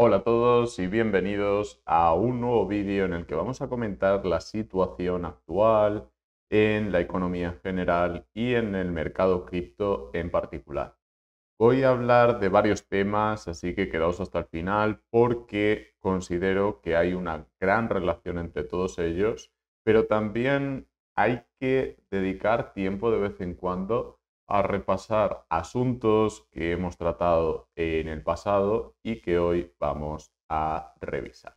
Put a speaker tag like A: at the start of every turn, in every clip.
A: Hola a todos y bienvenidos a un nuevo vídeo en el que vamos a comentar la situación actual en la economía en general y en el mercado cripto en particular. Voy a hablar de varios temas, así que quedaos hasta el final porque considero que hay una gran relación entre todos ellos, pero también hay que dedicar tiempo de vez en cuando a repasar asuntos que hemos tratado en el pasado y que hoy vamos a revisar.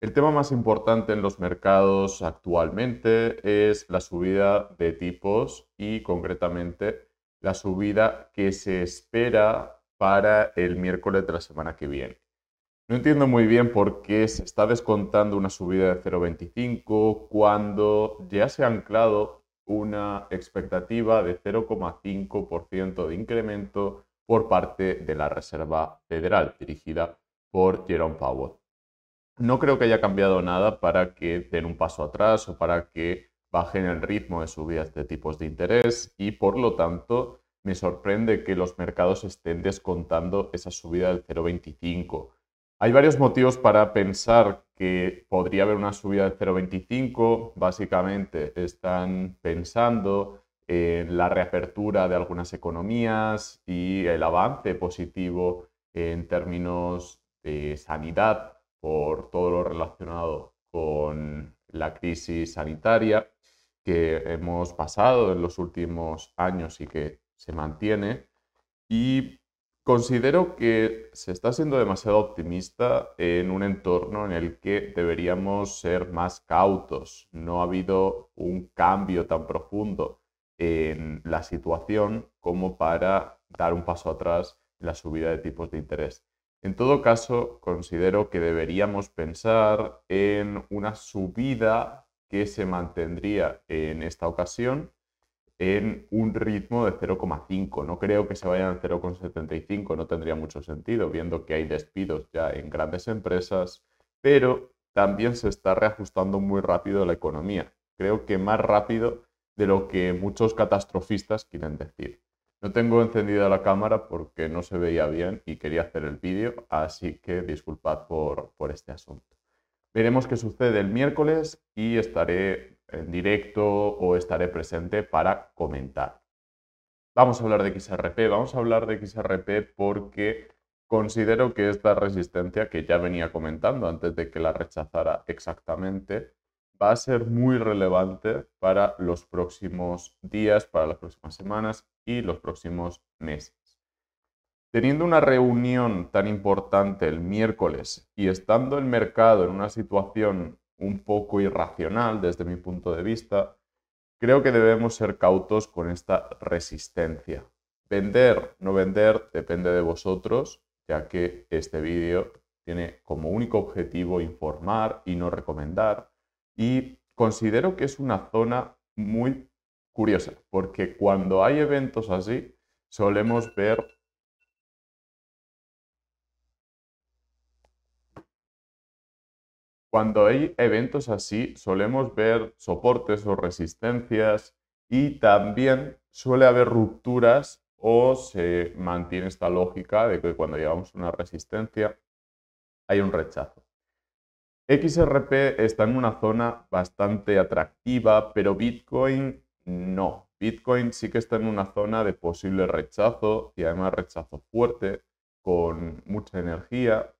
A: El tema más importante en los mercados actualmente es la subida de tipos y concretamente la subida que se espera para el miércoles de la semana que viene. No entiendo muy bien por qué se está descontando una subida de 0,25 cuando ya se ha anclado una expectativa de 0,5% de incremento por parte de la Reserva Federal, dirigida por Jerome Powell. No creo que haya cambiado nada para que den un paso atrás o para que bajen el ritmo de subidas de tipos de interés y por lo tanto me sorprende que los mercados estén descontando esa subida del 0,25 hay varios motivos para pensar que podría haber una subida de 0,25. Básicamente están pensando en la reapertura de algunas economías y el avance positivo en términos de sanidad por todo lo relacionado con la crisis sanitaria que hemos pasado en los últimos años y que se mantiene. Y Considero que se está siendo demasiado optimista en un entorno en el que deberíamos ser más cautos. No ha habido un cambio tan profundo en la situación como para dar un paso atrás en la subida de tipos de interés. En todo caso, considero que deberíamos pensar en una subida que se mantendría en esta ocasión en un ritmo de 0,5. No creo que se vayan a 0,75, no tendría mucho sentido, viendo que hay despidos ya en grandes empresas, pero también se está reajustando muy rápido la economía. Creo que más rápido de lo que muchos catastrofistas quieren decir. No tengo encendida la cámara porque no se veía bien y quería hacer el vídeo, así que disculpad por, por este asunto. Veremos qué sucede el miércoles y estaré en directo o estaré presente para comentar. Vamos a hablar de XRP, vamos a hablar de XRP porque considero que esta resistencia que ya venía comentando antes de que la rechazara exactamente, va a ser muy relevante para los próximos días, para las próximas semanas y los próximos meses. Teniendo una reunión tan importante el miércoles y estando el mercado en una situación un poco irracional desde mi punto de vista, creo que debemos ser cautos con esta resistencia. Vender, no vender, depende de vosotros, ya que este vídeo tiene como único objetivo informar y no recomendar. Y considero que es una zona muy curiosa, porque cuando hay eventos así, solemos ver Cuando hay eventos así, solemos ver soportes o resistencias y también suele haber rupturas o se mantiene esta lógica de que cuando llegamos a una resistencia hay un rechazo. XRP está en una zona bastante atractiva, pero Bitcoin no. Bitcoin sí que está en una zona de posible rechazo y además rechazo fuerte, con mucha energía,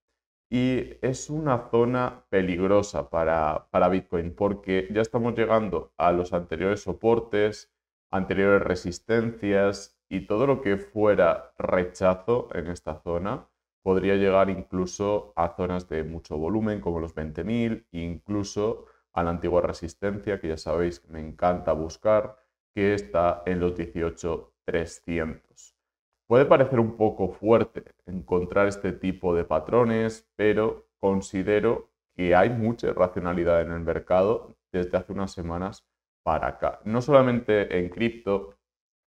A: y es una zona peligrosa para, Bitcoin porque ya estamos llegando a los anteriores soportes, anteriores resistencias y todo lo que fuera rechazo en esta zona podría llegar incluso a zonas de mucho volumen como los 20.000, incluso a la antigua resistencia que ya sabéis que me encanta buscar, que está en los 18.300. Puede parecer un poco fuerte encontrar este tipo de patrones, pero considero que hay mucha racionalidad en el mercado desde hace unas semanas para acá. No solamente en cripto,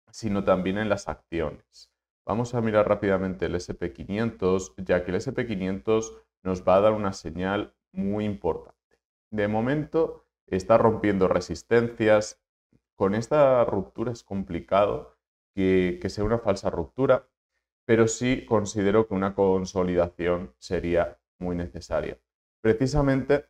A: sino también en las acciones. Vamos a mirar rápidamente el SP500, ya que el SP500 nos va a dar una señal muy importante. De momento está rompiendo resistencias. Con esta ruptura es complicado que, sea una falsa ruptura, pero sí considero que una consolidación sería muy necesaria. Precisamente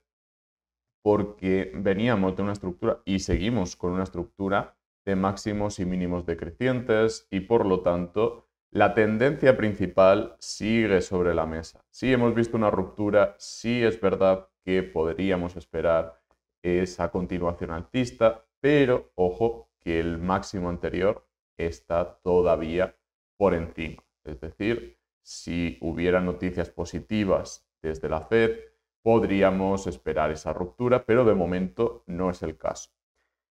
A: porque veníamos de una estructura y seguimos con una estructura de máximos y mínimos decrecientes y por lo tanto la tendencia principal sigue sobre la mesa. Sí hemos visto una ruptura, sí es verdad que podríamos esperar esa continuación altista, pero ojo que el máximo anterior está todavía por encima. Es decir, si hubiera noticias positivas desde la Fed, podríamos esperar esa ruptura, pero de momento no es el caso.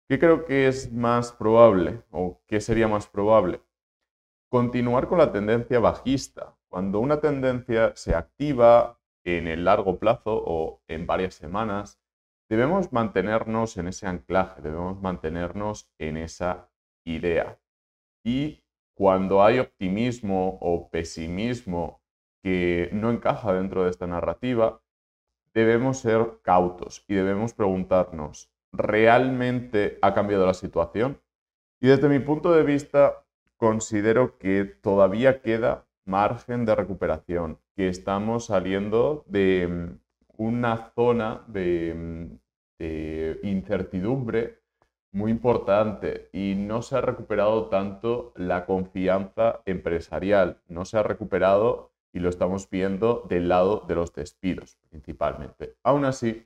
A: ¿Qué creo que es más probable o qué sería más probable? Continuar con la tendencia bajista. Cuando una tendencia se activa en el largo plazo o en varias semanas, debemos mantenernos en ese anclaje, debemos mantenernos en esa idea. Y cuando hay optimismo o pesimismo que no encaja dentro de esta narrativa, debemos ser cautos y debemos preguntarnos, ¿realmente ha cambiado la situación? Y desde mi punto de vista, considero que todavía queda margen de recuperación, que estamos saliendo de mm, una zona de, mm, incertidumbre muy importante y no se ha recuperado tanto la confianza empresarial, no se ha recuperado y lo estamos viendo del lado de los despidos principalmente. Aún así,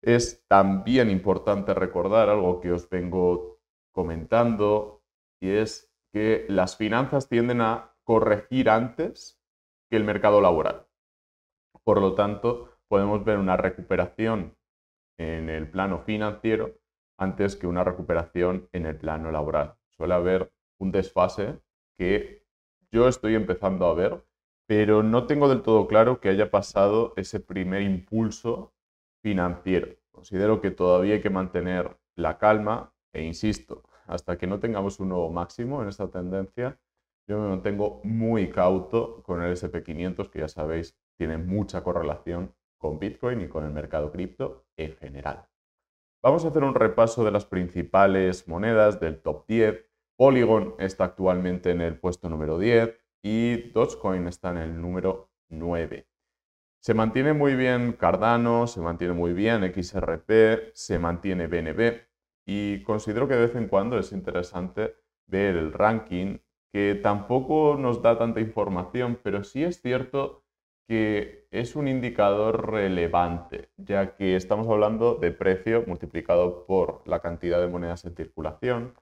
A: es también importante recordar algo que os vengo comentando y es que las finanzas tienden a corregir antes que el mercado laboral. Por lo tanto, podemos ver una recuperación en el plano financiero antes que una recuperación en el plano laboral. Suele haber un desfase que yo estoy empezando a ver, pero no tengo del todo claro que haya pasado ese primer impulso financiero. Considero que todavía hay que mantener la calma e insisto, hasta que no tengamos un nuevo máximo en esta tendencia, yo me mantengo muy cauto con el SP500, que ya sabéis, tiene mucha correlación con Bitcoin y con el mercado cripto en general. Vamos a hacer un repaso de las principales monedas del top 10. Polygon está actualmente en el puesto número 10 y Dogecoin está en el número 9. Se mantiene muy bien Cardano, se mantiene muy bien XRP, se mantiene BNB y considero que de vez en cuando es interesante ver el ranking que tampoco nos da tanta información, pero sí es cierto que es un indicador relevante, ya que estamos hablando de precio multiplicado por la cantidad de monedas en circulación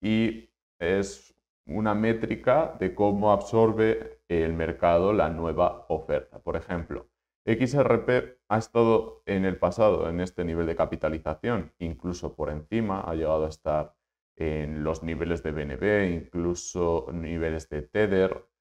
A: y es una métrica de cómo absorbe el mercado la nueva oferta. Por ejemplo, XRP ha estado en el pasado en este nivel de capitalización, incluso por encima, ha llegado a estar en los niveles de BNB, incluso niveles de Tether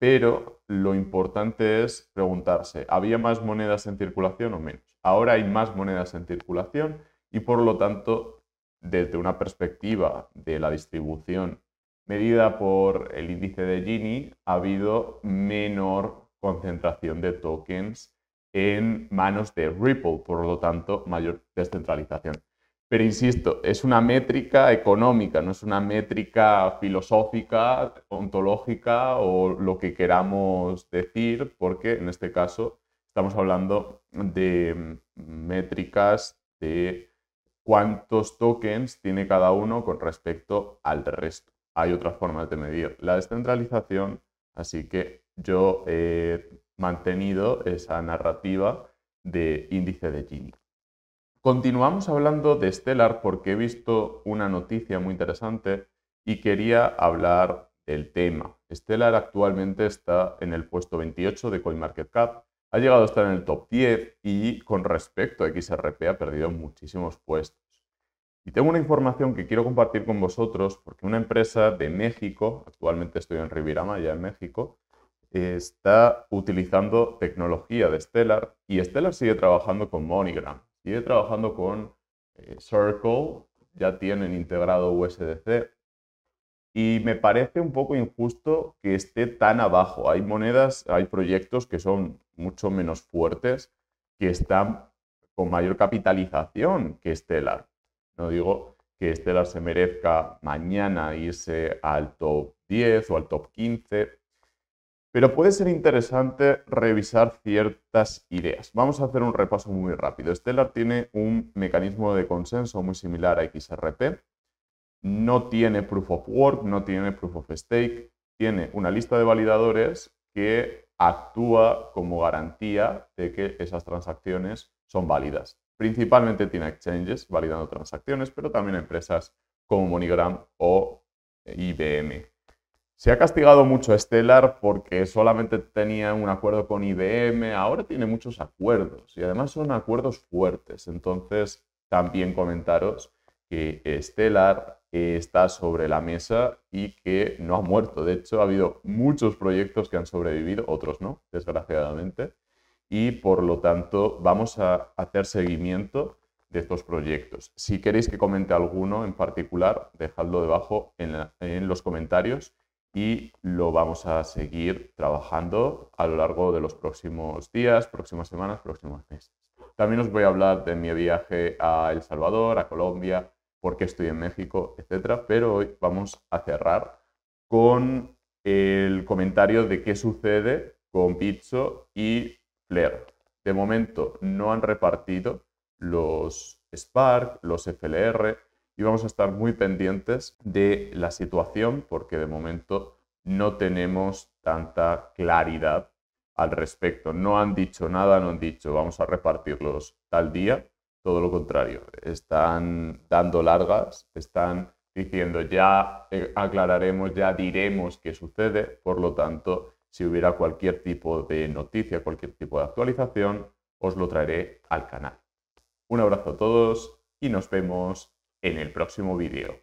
A: pero lo importante es preguntarse, ¿había más monedas en circulación o menos? Ahora hay más monedas en circulación y por lo tanto, desde una perspectiva de la distribución medida por el índice de Gini, ha habido menor concentración de tokens en manos de Ripple, por lo tanto, mayor descentralización. Pero insisto, es una métrica económica, no es una métrica filosófica, ontológica o lo que queramos decir, porque en este caso estamos hablando de mm, métricas de cuántos tokens tiene cada uno con respecto al resto. Hay otras formas de medir la descentralización, así que yo he mantenido esa narrativa de índice de Gini. Continuamos hablando de Stellar porque he visto una noticia muy interesante y quería hablar del tema. Stellar actualmente está en el puesto 28 de CoinMarketCap, ha llegado a estar en el top 10 y con respecto a XRP ha perdido muchísimos puestos. Y tengo una información que quiero compartir con vosotros porque una empresa de México, actualmente estoy en Riviera Maya, en México, está utilizando tecnología de Stellar y Stellar sigue trabajando con MoneyGram trabajando con eh, Circle, ya tienen integrado USDC. Y me parece un poco injusto que esté tan abajo. Hay monedas, hay proyectos que son mucho menos fuertes, que están con mayor capitalización que Stellar. No digo que Stellar se merezca mañana irse al top 10 o al top 15, pero puede ser interesante revisar ciertas ideas. Vamos a hacer un repaso muy rápido. Stellar tiene un mecanismo de consenso muy similar a XRP. No tiene proof of work, no tiene proof of stake. Tiene una lista de validadores que actúa como garantía de que esas transacciones son válidas. Principalmente tiene exchanges validando transacciones, pero también empresas como MoneyGram o eh, IBM. Se ha castigado mucho a Stellar porque solamente tenía un acuerdo con IBM, ahora tiene muchos acuerdos y además son acuerdos fuertes. Entonces, también comentaros que Stellar eh, está sobre la mesa y que no ha muerto. De hecho, ha habido muchos proyectos que han sobrevivido, otros no, desgraciadamente. Y por lo tanto, vamos a hacer seguimiento de estos proyectos. Si queréis que comente alguno en particular, dejadlo debajo en, en los comentarios y lo vamos a seguir trabajando a lo largo de los próximos días, próximas semanas, próximos meses. También os voy a hablar de mi viaje a El Salvador, a Colombia, por qué estoy en México, etc. Pero hoy vamos a cerrar con el comentario de qué sucede con Pizzo y Flair. De momento no han repartido los Spark, los FLR, y vamos a estar muy pendientes de la situación porque de momento no tenemos tanta claridad al respecto. No han dicho nada, no han dicho vamos a repartirlos tal día, todo lo contrario, están dando largas, están diciendo ya eh, aclararemos, ya diremos qué sucede, por lo tanto, si hubiera cualquier tipo de noticia, cualquier tipo de actualización, os lo traeré al canal. Un abrazo a todos y nos vemos en el próximo vídeo.